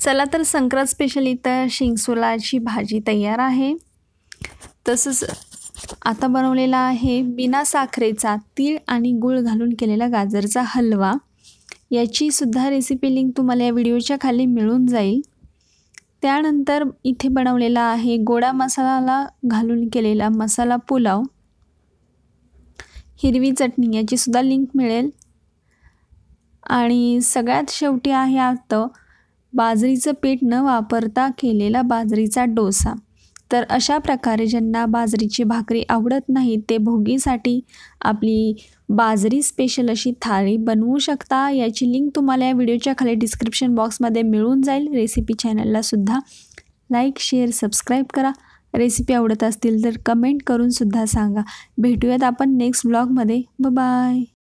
चला तर संक्रांत स्पेशल इथं शिंगसोलाची भाजी तयार आहे तसंच आता बनवलेला आहे बिना साखरेचा तीळ आणि गूळ घालून केलेला गाजरचा हलवा याची सुद्धा रेसिपी लिंक तुम्हाला या व्हिडिओच्या खाली मिळून जाईल त्यानंतर इथे बनवलेला आहे गोडा मसाला घालून केलेला मसाला पुलाव हिरवी चटणी याचीसुद्धा लिंक मिळेल आणि सगळ्यात शेवटी आहे आता बाजरीचं पीठ न वापरता केलेला बाजरीचा डोसा तर अशा प्रकारे ज्यांना बाजरीची भाकरी आवडत नाही ते भोगीसाठी आपली बाजरी स्पेशल अशी थाळी बनवू शकता याची लिंक तुम्हाला या व्हिडिओच्या खाली डिस्क्रिप्शन बॉक्समध्ये मिळून जाईल रेसिपी चॅनललासुद्धा लाईक शेअर सबस्क्राईब करा रेसिपी आवडत असतील तर कमेंट करूनसुद्धा सांगा भेटूयात आपण नेक्स्ट ब्लॉगमध्ये ब बाय